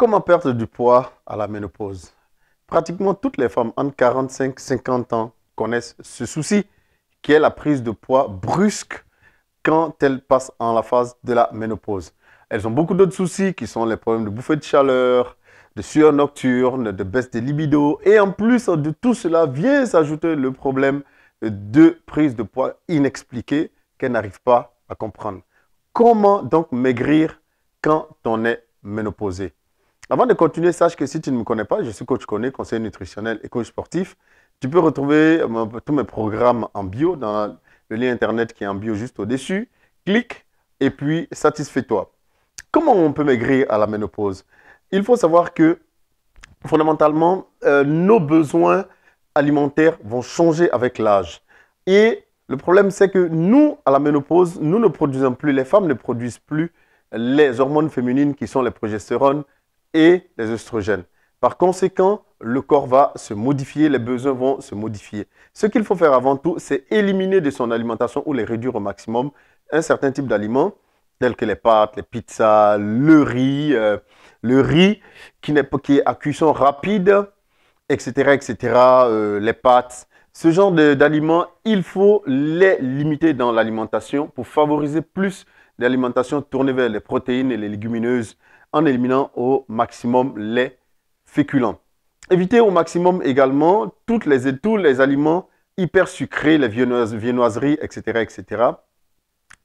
Comment perdre du poids à la ménopause Pratiquement toutes les femmes entre 45 et 50 ans connaissent ce souci, qui est la prise de poids brusque quand elles passent en la phase de la ménopause. Elles ont beaucoup d'autres soucis qui sont les problèmes de bouffée de chaleur, de sueur nocturne, de baisse des libido. Et en plus de tout cela, vient s'ajouter le problème de prise de poids inexpliquée qu'elles n'arrivent pas à comprendre. Comment donc maigrir quand on est ménopausé avant de continuer, sache que si tu ne me connais pas, je suis coach connais conseiller nutritionnel et coach sportif. Tu peux retrouver euh, tous mes programmes en bio dans le lien internet qui est en bio juste au-dessus. Clique et puis satisfais-toi. Comment on peut maigrir à la ménopause Il faut savoir que fondamentalement, euh, nos besoins alimentaires vont changer avec l'âge. Et le problème, c'est que nous, à la ménopause, nous ne produisons plus, les femmes ne produisent plus les hormones féminines qui sont les progestérones, et les oestrogènes. Par conséquent, le corps va se modifier, les besoins vont se modifier. Ce qu'il faut faire avant tout, c'est éliminer de son alimentation ou les réduire au maximum un certain type d'aliments tels que les pâtes, les pizzas, le riz, euh, le riz qui, n'est, qui est à cuisson rapide, etc., etc., euh, les pâtes. Ce genre d'aliments, il faut les limiter dans l'alimentation pour favoriser plus l'alimentation tournée vers les protéines et les légumineuses, en éliminant au maximum les féculents. Évitez au maximum également toutes les, tous les aliments hyper sucrés, les viennoiseries, etc., etc.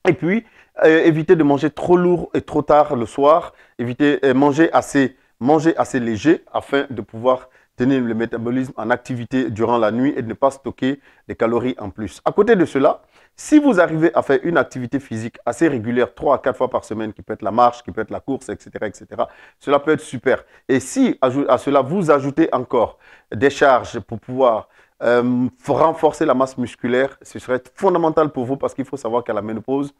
Et puis, éviter euh, évitez de manger trop lourd et trop tard le soir. Évitez euh, manger assez, manger assez léger afin de pouvoir tenir le métabolisme en activité durant la nuit et de ne pas stocker des calories en plus. À côté de cela, si vous arrivez à faire une activité physique assez régulière, 3 à 4 fois par semaine, qui peut être la marche, qui peut être la course, etc., etc., cela peut être super. Et si à cela, vous ajoutez encore des charges pour pouvoir euh, renforcer la masse musculaire, ce serait fondamental pour vous parce qu'il faut savoir qu'à la ménopause,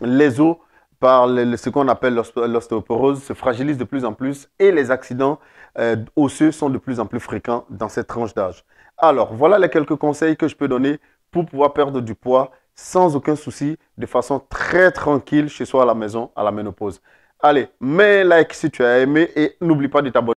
les os par ce qu'on appelle l'ostéoporose se fragilise de plus en plus et les accidents euh, osseux sont de plus en plus fréquents dans cette tranche d'âge. Alors, voilà les quelques conseils que je peux donner pour pouvoir perdre du poids sans aucun souci, de façon très tranquille chez soi à la maison, à la ménopause. Allez, mets like si tu as aimé et n'oublie pas de t'abonner.